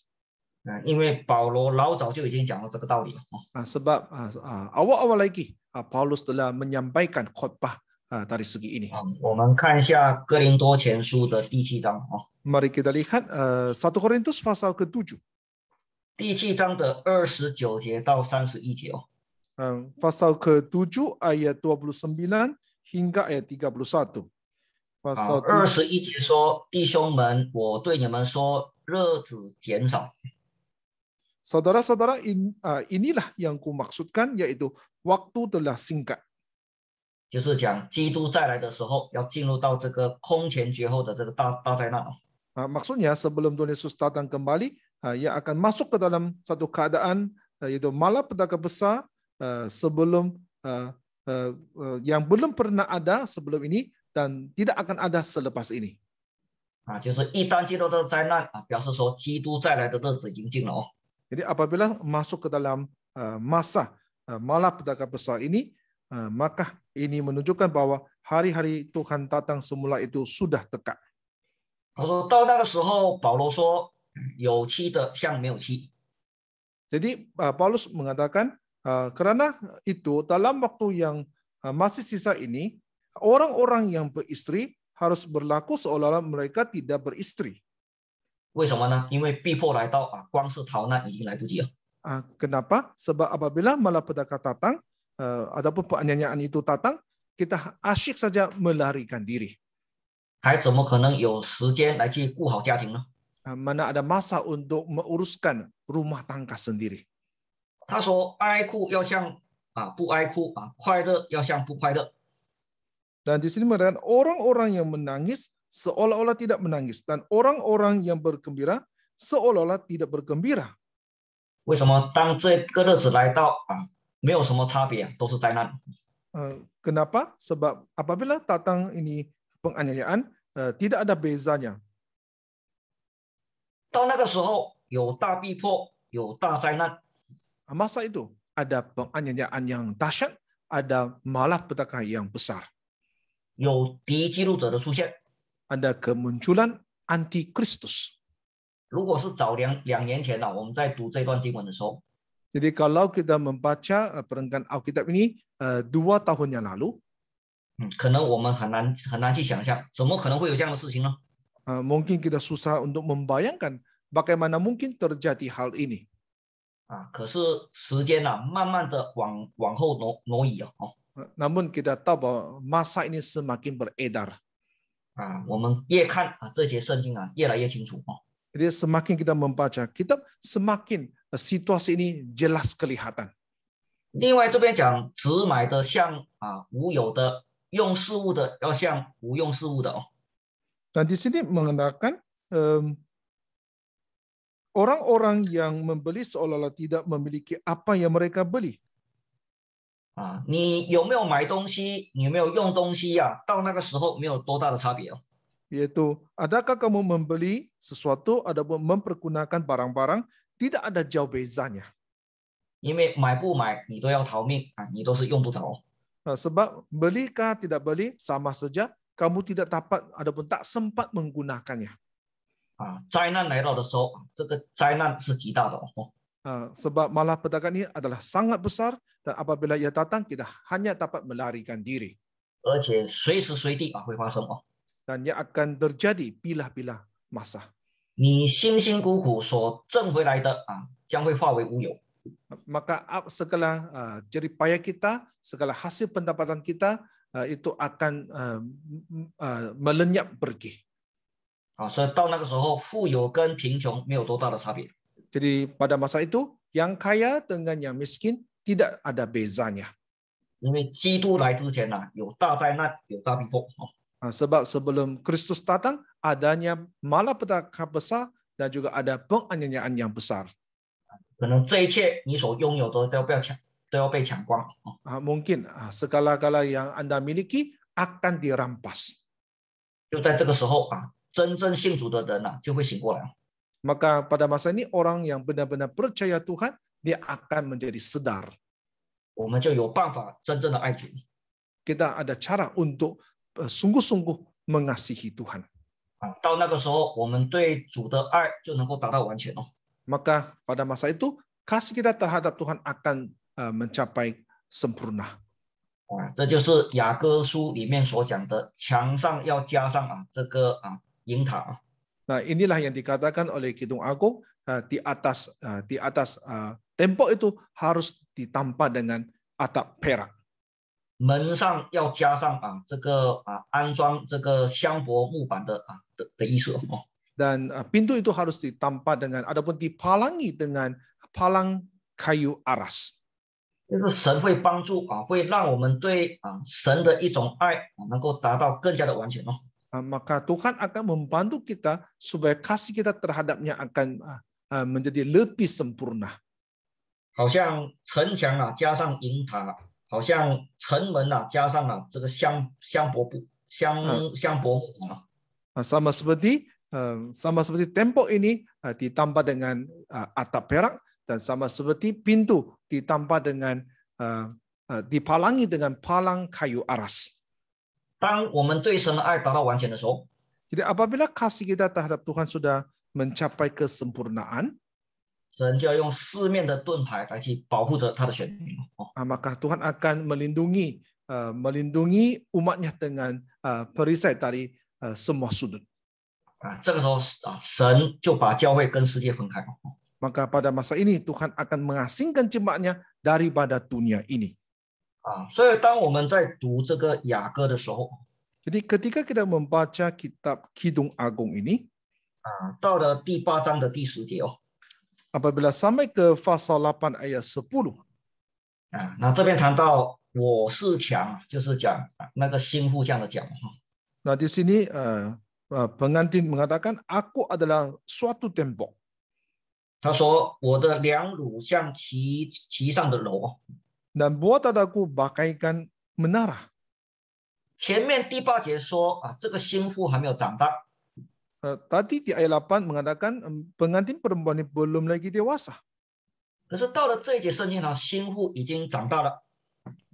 S2: Uh, awal-awal lagi uh, Paulus telah menyampaikan khotbah uh, dari segi ini. Nah, kita lihat uh, satu Korintus pasal ke-7 pasal ke-7 ayat 29 hingga ayat 31. 好，二十一节说：“
S1: 弟兄们，我对你们说，热子减少。”
S2: Saudara-saudara, in, uh, inilah yang ku maksudkan, yaitu waktu telah singkat. Maksudnya sebelum Tuhan Yesus datang kembali, uh, ia akan masuk ke dalam satu keadaan uh, yaitu malapetaka besar Eh, sebelum eh, eh, yang belum pernah ada sebelum ini dan tidak akan ada selepas ini. Ah, Jadi apabila masuk ke dalam uh, masa uh, malapetaka besar ini, uh, maka ini menunjukkan bahwa hari-hari Tuhan datang semula itu sudah dekat. Jadi Paulus mengatakan Eh, Karena itu dalam waktu yang eh, masih sisa ini, orang-orang yang beristri harus berlaku seolah-olah mereka tidak beristri. Ah, ah, kenapa? Sebab apabila malapetaka datang, eh, ataupun penganiayaan itu datang, kita asyik saja melarikan diri. Ah, mana ada masa untuk menguruskan rumah tangga sendiri? 他说哀哭要像啊不哀哭啊，快乐要像不快乐。Dan di sini mengatakan orang-orang yang menangis seolah-olah tidak menangis dan orang-orang yang bergembira seolah-olah tidak bergembira. Kenapa? Sebab apabila datang ini penganiayaan, uh, tidak ada bezanya masa itu ada penganiayaan yang dahsyat, ada malapetaka yang besar. Ada kemunculan antikristus. Jadi kalau kita membaca eh, perenggan Alkitab ini eh, dua tahun yang lalu, mungkin kita susah untuk membayangkan bagaimana mungkin terjadi hal ini. 啊，可是时间呐，慢慢的往往后挪挪移哦，namun kita tahu masa ini semakin beredar。啊，我们越看啊，这些圣经啊，越来越清楚哦。jadi semakin kita membaca kitab semakin situasi ini jelas kelihatan。
S1: 另外这边讲，只买的像啊，无有的用事物的要像无用事物的哦。
S2: nah di sini mengenakan um orang-orang yang membeli seolah-olah tidak memiliki apa yang mereka beli. Ah, adakah kamu membeli sesuatu atau mempergunakan barang-barang tidak ada jauh bezanya. sebab belikah tidak beli sama saja, kamu tidak dapat ataupun tak sempat menggunakannya.
S1: 啊灾难来到的时候，这个灾难是极大的哦。
S2: Uh, sebab malapetaka ini adalah sangat besar dan apabila ia datang kita hanya dapat melarikan diri. Dan ia akan terjadi bila-bila masa. Maka segala uh, jeripaya kita, segala hasil pendapatan kita uh, itu akan uh, uh, melenyap pergi. 啊，所以到那个时候，富有跟贫穷没有多大的差别。Jadi pada masa itu yang kaya dengan yang miskin tidak ada bezanya. 因为基督来之前呢，有大灾难，有大逼迫哦。啊，sebab sebelum Kristus datang adanya malapetaka besar dan juga ada penganiayaan yang besar. Mungkin ah, segala-gala yang anda miliki akan dirampas. 就在这个时候啊，真正信主的人呢、啊，就会醒过来。Maka pada masa ini orang yang benar-benar percaya Tuhan, dia akan menjadi sedar. 我们就有办法真正的爱主。Kita ada cara untuk eh, sungguh-sungguh mengasihi Tuhan. 啊，到那个时候，我们对主
S1: 的爱就能够达到完全哦。
S2: Maka pada masa itu kasih kita terhadap Tuhan akan eh, mencapai sempurna. 啊，这就是雅各书里面
S1: 所讲的，墙上要加上啊这个啊银塔。
S2: Nah, inilah yang dikatakan oleh Kidung Agung uh, di atas uh, di atas uh, tembok itu harus ditampa dengan atap perak.
S1: 门上要加上啊这
S2: 个啊安装这个香柏木板的啊的的意思哦。Dan pintu itu harus ditampa dengan ataupun dipalangi dengan palang kayu aras. 就是神会帮
S1: 助啊，会让我们对啊神的一种爱啊能
S2: 够达到更加的完全哦。Ah, maka Tuhan akan membantu kita supaya kasih kita terhadapnya akan ah, ah, menjadi lebih sempurna. seperti sama seperti tembok ini ditambah dengan atap perak dan sama seperti pintu ditambah dengan dipalangi dengan palang kayu aras. Jadi apabila kasih kita terhadap Tuhan sudah mencapai kesempurnaan, maka Tuhan akan melindungi uh, melindungi umatnya dengan uh, perisai dari uh, semua sudut. Maka pada masa ini Tuhan akan mengasingkan jemaatnya daripada dunia ini. 啊，所以当我们在读这个雅歌的时候，jadi ketika kita membaca kitab kidung agung ini，啊，到了第八章的第十节哦，apa bila sampai ke pasal lapan ayat sepuluh，
S1: 啊，那这边谈
S2: 到我是强，就是讲那个新妇这样的讲哈 n di sini，呃，pengantin mengatakan aku adalah suatu tembok，他说我的两乳像骑骑上的骡。dan buat aku bagaikan menara. 前面第八节说啊，这个心腹还没有长大。呃，tadi di ayat 8 mengatakan pengantin perempuan ini belum lagi dewasa。可是到了这一节圣经呢，心腹已经长大了。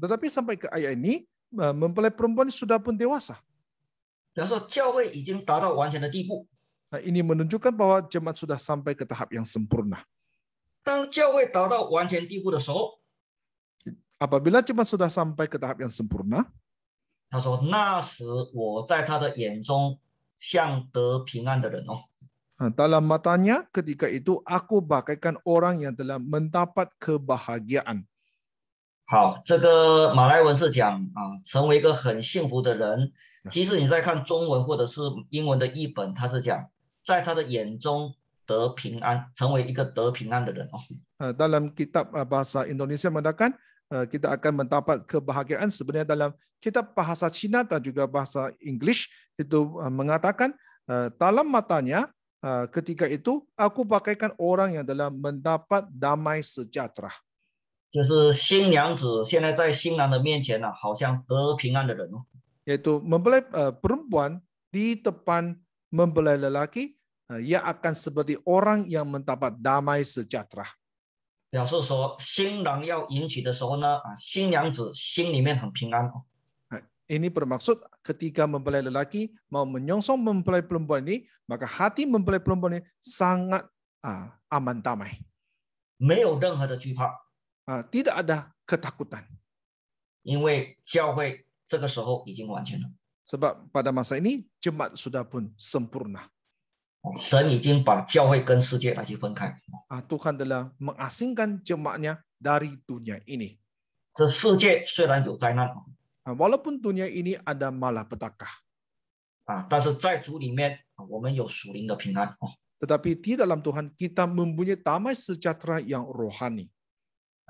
S2: Tetapi sampai ke ayat ini, eh, mempelai perempuan sudah pun dewasa. 然后教会已经达到完全的地步。Nah, ini menunjukkan bahwa jemaat sudah sampai ke tahap yang sempurna. 当教会达到完全地步的时候，Apabila cemas sudah sampai ke tahap yang sempurna, dalam matanya ketika itu aku bagaikan orang yang telah mendapat kebahagiaan. 好，这个马来文是讲啊，成为一个很幸福的人。
S1: 其实你在看中文或者是英文的译本，他是讲在他的眼中得平安，成为一个得平安的人哦。
S2: 呃，dalam kitab uh, bahasa Indonesia mengatakan Eh, kita akan mendapat kebahagiaan sebenarnya dalam kitab bahasa Cina dan juga bahasa English itu eh, mengatakan eh, dalam matanya ketika itu aku pakaikan orang yang dalam mendapat damai sejahtera. Yaitu mempelai perempuan di depan mempelai lelaki ia akan seperti orang yang mendapat damai sejahtera.
S1: 表示说新郎要
S2: 迎娶的时候呢，啊，新娘子心里面很平安哦。Ini bermaksud ketika mempelai lelaki mau menyongsong mempelai perempuan ini, maka hati mempelai perempuan ini sangat ah, aman damai. Tidak ada ketakutan. Sebab pada masa ini jemaat sudah pun sempurna. 神已经把教会跟世界来去分开。啊，Tuhan telah mengasingkan jemaatnya dari dunia ini. 这世界虽然有灾难，啊，walaupun dunia ini ada malapetaka，啊，但是在主里面，我们有属灵的平安。Tetapi di dalam Tuhan kita mempunyai damai sejahtera yang rohani.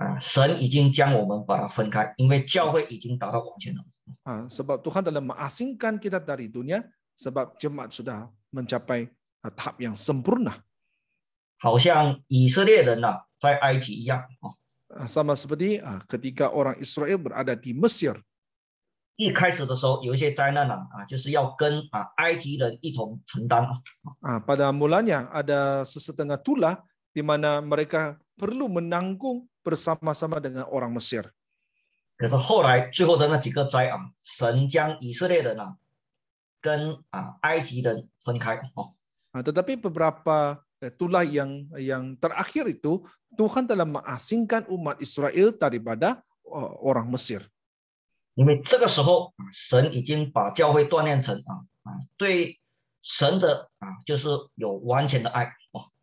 S2: 啊，神已经将
S1: 我们把它分开，因为教
S2: 会已经达到完全了。啊，sebab Tuhan telah mengasingkan kita dari dunia, sebab jemaat sudah mencapai tahap yang sempurna. Sama seperti ketika orang Israel berada di Mesir. Pada mulanya ada sesetengah tula di mana mereka perlu menanggung bersama-sama dengan orang Mesir. 可是后来最后的那几个灾啊，神将以色列
S1: 人啊跟啊埃及人分开哦。
S2: Nah, tetapi beberapa eh, tulah yang yang terakhir itu Tuhan telah mengasingkan umat Israel daripada eh, orang Mesir.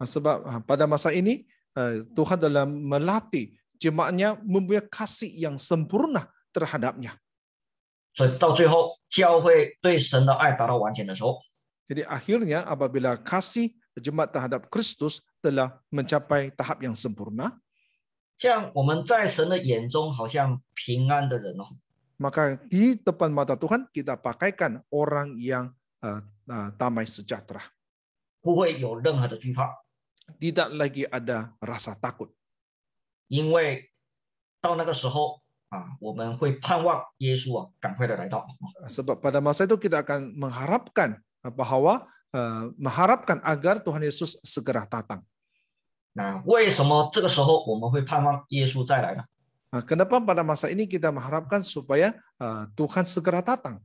S2: sebab ah, pada masa ini eh, Tuhan dalam melatih jemaatnya mempunyai kasih yang sempurna terhadapnya.
S1: 所以到最后，
S2: 教会对神的爱达到完全的时候，jadi akhirnya apabila kasih jemaat terhadap Kristus telah mencapai tahap yang sempurna, maka di depan mata Tuhan kita pakaikan orang yang uh, uh, damai sejahtera. Tidak lagi ada rasa takut. Sebab pada masa itu kita akan mengharapkan Eh, bahwa eh, mengharapkan agar Tuhan Yesus segera datang. Nah, kenapa pada masa ini kita mengharapkan supaya eh, Tuhan segera datang?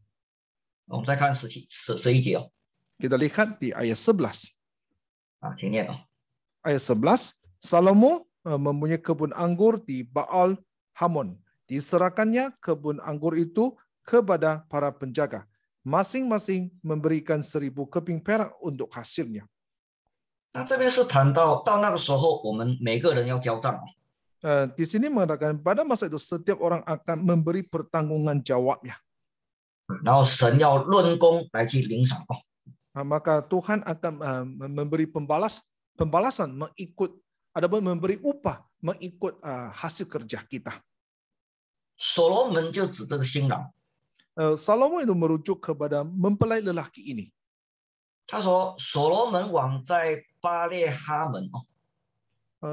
S2: Kita lihat di ayat 11. Ayat 11, Salomo mempunyai kebun anggur di Baal Hamon. Diserahkannya kebun anggur itu kepada para penjaga masing-masing memberikan seribu keping perak untuk hasilnya. di sini mengatakan pada masa itu setiap orang akan memberi pertanggungan jawabnya. maka Tuhan akan uh, memberi pembalas pembalasan mengikut pun memberi upah mengikut uh, hasil kerja kita. Solomon 就指这个新郎。Eh, Salomo itu merujuk kepada mempelai lelaki ini. Uh,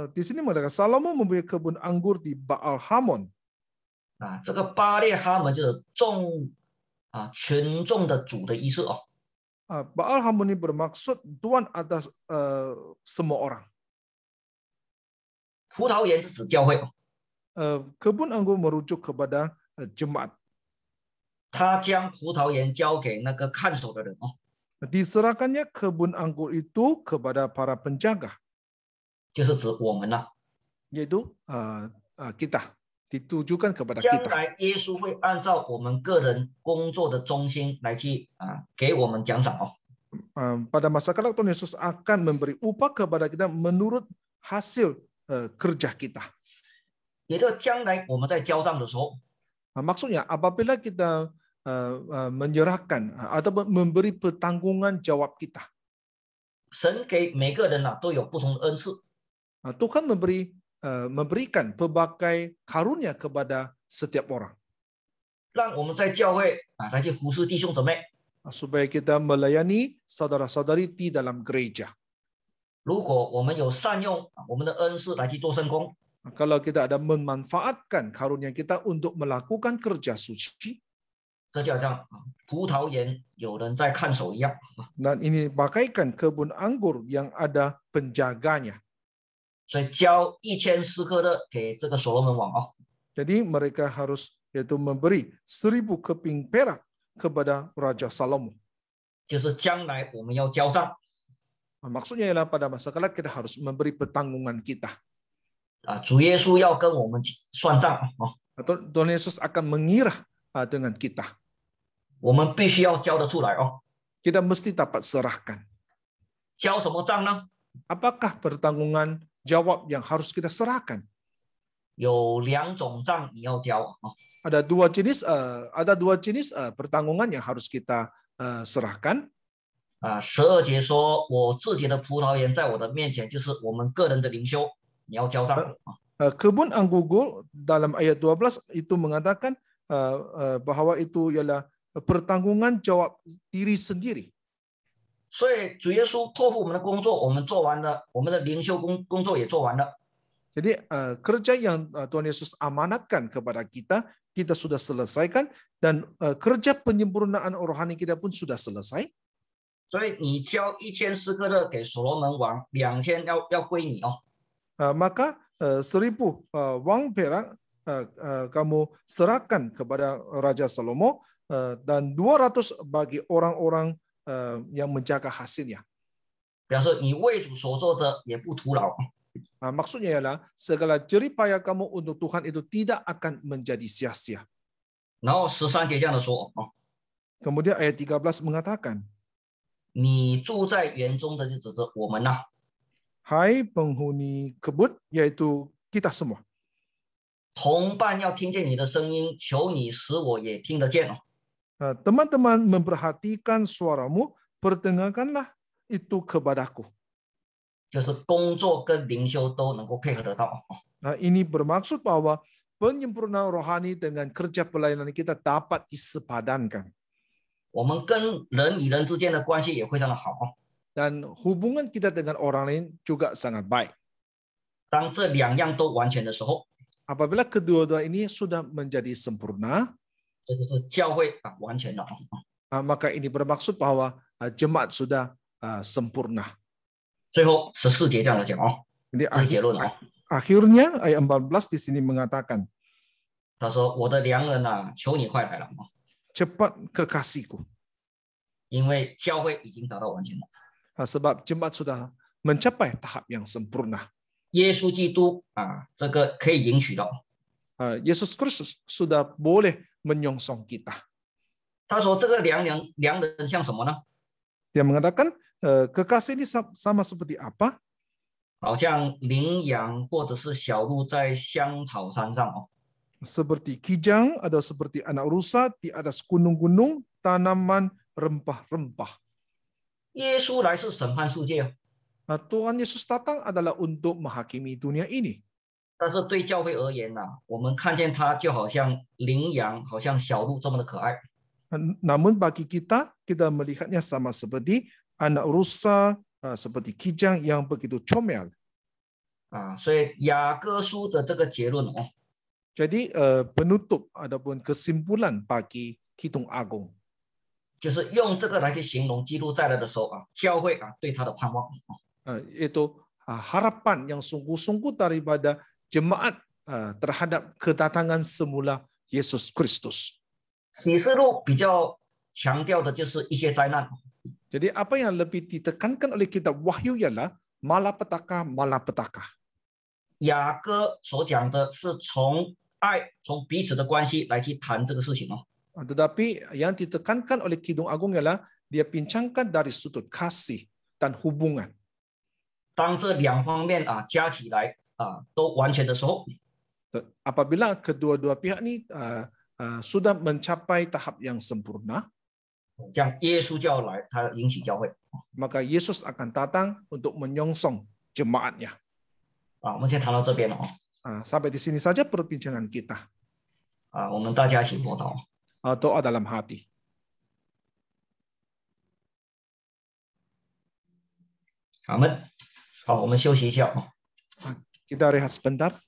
S2: di sini mereka Salomo mempunyai kebun anggur di Baal Hamon. Nah, Baal Hamon ini bermaksud tuan atas uh, semua orang. Uh, kebun anggur merujuk kepada uh, jemaat. 他将葡萄园交
S1: 给那个看守的人哦。
S2: Diserahkannya kebun anggur itu kepada para penjaga. 就是指我们啦。Yaitu uh, uh, kita ditujukan kepada kita. 将
S1: 来耶稣会按照我们个人工作的中心来去啊，给我们奖赏哦。
S2: Uh, pada masa kelak Tuhan Yesus akan memberi upah kepada kita menurut hasil uh, kerja kita. Yaitu maksudnya apabila kita Eh, eh, menyerahkan eh, atau memberi pertanggungan jawab kita. Tuhan memberi memberikan pelbagai karunia kepada setiap orang. Supaya kita melayani saudara-saudari di dalam gereja. Kalau kita ada memanfaatkan karunia kita untuk melakukan kerja suci, 这就好像葡萄园有人在看守一样。Dan ini bagaikan kebun anggur yang ada penjaganya. mereka harus yaitu memberi seribu keping perak kepada Raja Salomo. ialah pada masa kelak kita harus memberi pertanggungan kita. Tuhan Yesus akan mengira ah, dengan kita. 我们必须要交得出来哦。Kita mesti dapat serahkan. 交什么账呢？Apakah pertanggungan jawab yang harus kita serahkan? Eh, ada dua jenis ada dua jenis pertanggungan yang harus kita uh, serahkan. Eh, kebun anggugul dalam ayat 12 itu mengatakan bahawa bahwa itu ialah pertanggungan jawab diri sendiri. 所以主耶稣托付我们的工作，我们做完了，我们的灵修工工作也做完了。Jadi eh, kerja yang eh, Tuhan Yesus amanatkan kepada kita, kita sudah selesaikan dan eh, kerja penyempurnaan rohani kita pun sudah selesai. maka seribu wang perak kamu serahkan kepada Raja Salomo, Eh, dan 200 bagi orang-orang eh, yang menjaga hasilnya. Nah, maksudnya ialah segala jerih payah kamu untuk Tuhan itu tidak akan menjadi sia-sia. Kemudian ayat 13 mengatakan, Hai penghuni kebut, yaitu kita semua. 同
S1: 伴要听见你的声音，求你使我也听得见哦。
S2: teman-teman memperhatikan suaramu, pertengahkanlah itu kepadaku. Nah, ini bermaksud bahwa penyempurnaan rohani dengan kerja pelayanan kita dapat disepadankan. Dan hubungan kita dengan orang lain juga sangat baik. Apabila kedua-dua ini sudah menjadi sempurna, 这就是教会啊，完全了啊。maka ini bermaksud bahwa jemaat sudah sempurna。最后十
S1: 四节这样来讲啊，
S2: 这是结论啊。akhirnya ayat empat belas di sini mengatakan，
S1: 他说我的良人呐，求你快来了啊，cepat ke kasihku。
S2: 因为教会已经达到完全了啊，sebab jemaat sudah mencapai tahap yang sempurna。耶稣基督啊，这个可以允许的。Yesus Kristus sudah boleh menyongsong kita. Dia mengatakan kekasih ini sama seperti apa? Seperti kijang atau seperti anak rusa di atas gunung-gunung tanaman rempah-rempah. Yesus Tuhan Yesus datang adalah untuk menghakimi dunia ini. 但是对教会而言呢，我们看
S1: 见他就好像羚羊，好像小鹿这么的可爱。
S2: Namun bagi kita kita melihatnya sama seperti anak rusa, seperti kijang yang begitu comel. 啊，所以雅各书的这个结论哦。Jadi, penutup ataupun kesimpulan bagi k i t u n g agung，就
S1: 是用这个来去形容基督
S2: 在来的时啊，教会啊对他的盼望，呃，itu harapan yang sungguh-sungguh daripada。jemaat ah, terhadap kedatangan semula Yesus Kristus. Jadi apa yang lebih ditekankan oleh kitab Wahyu ialah malapetaka-malapetaka. Tetapi yang ditekankan oleh Kidung Agung ialah dia pincangkan dari sudut kasih dan hubungan. 当这两方面啊加起来 uh, 都完全的时候，apabila kedua-dua pihak ini uh, uh, sudah mencapai tahap yang sempurna，这样耶稣就要来，他引起教会。maka Yesus akan datang untuk menyongsong jemaatnya. 啊，我们先谈到这边了哦。啊，sampai di sini saja perbincangan kita. Doa dalam hati. Amin. 好，我们休息一下哦。kita rehat sebentar.